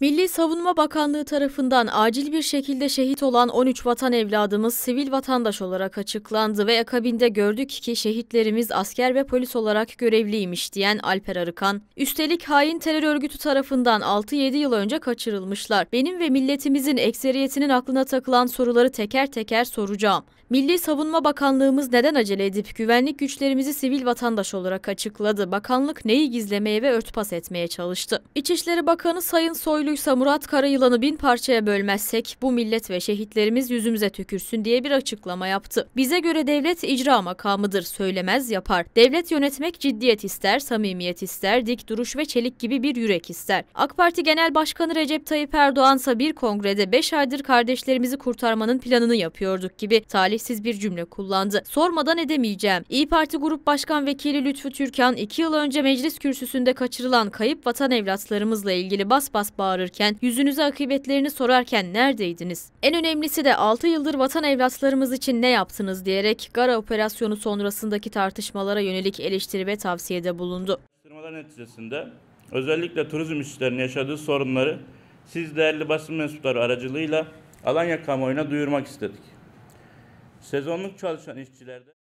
Milli Savunma Bakanlığı tarafından acil bir şekilde şehit olan 13 vatan evladımız sivil vatandaş olarak açıklandı ve akabinde gördük ki şehitlerimiz asker ve polis olarak görevliymiş diyen Alper Arıkan. Üstelik hain terör örgütü tarafından 6-7 yıl önce kaçırılmışlar. Benim ve milletimizin ekseriyetinin aklına takılan soruları teker teker soracağım. Milli Savunma Bakanlığımız neden acele edip güvenlik güçlerimizi sivil vatandaş olarak açıkladı? Bakanlık neyi gizlemeye ve örtbas etmeye çalıştı? İçişleri Bakanı Sayın Soylu Köylüysa Murat Karayılan'ı bin parçaya bölmezsek bu millet ve şehitlerimiz yüzümüze tükürsün diye bir açıklama yaptı. Bize göre devlet icra makamıdır, söylemez yapar. Devlet yönetmek ciddiyet ister, samimiyet ister, dik duruş ve çelik gibi bir yürek ister. AK Parti Genel Başkanı Recep Tayyip Erdoğan'sa bir kongrede 5 aydır kardeşlerimizi kurtarmanın planını yapıyorduk gibi talihsiz bir cümle kullandı. Sormadan edemeyeceğim. İyi Parti Grup Başkan Vekili Lütfü Türkan 2 yıl önce meclis kürsüsünde kaçırılan kayıp vatan evlatlarımızla ilgili bas bas bağırdı çağırırken, yüzünüze akıbetlerini sorarken neredeydiniz? En önemlisi de 6 yıldır vatan evlatlarımız için ne yaptınız diyerek Gara operasyonu sonrasındaki tartışmalara yönelik eleştiri ve tavsiyede bulundu. Araştırmalar neticesinde özellikle turizm işçilerinin yaşadığı sorunları siz değerli basın mensupları aracılığıyla Alanya kamuoyuna duyurmak istedik. Sezonluk çalışan işçilerde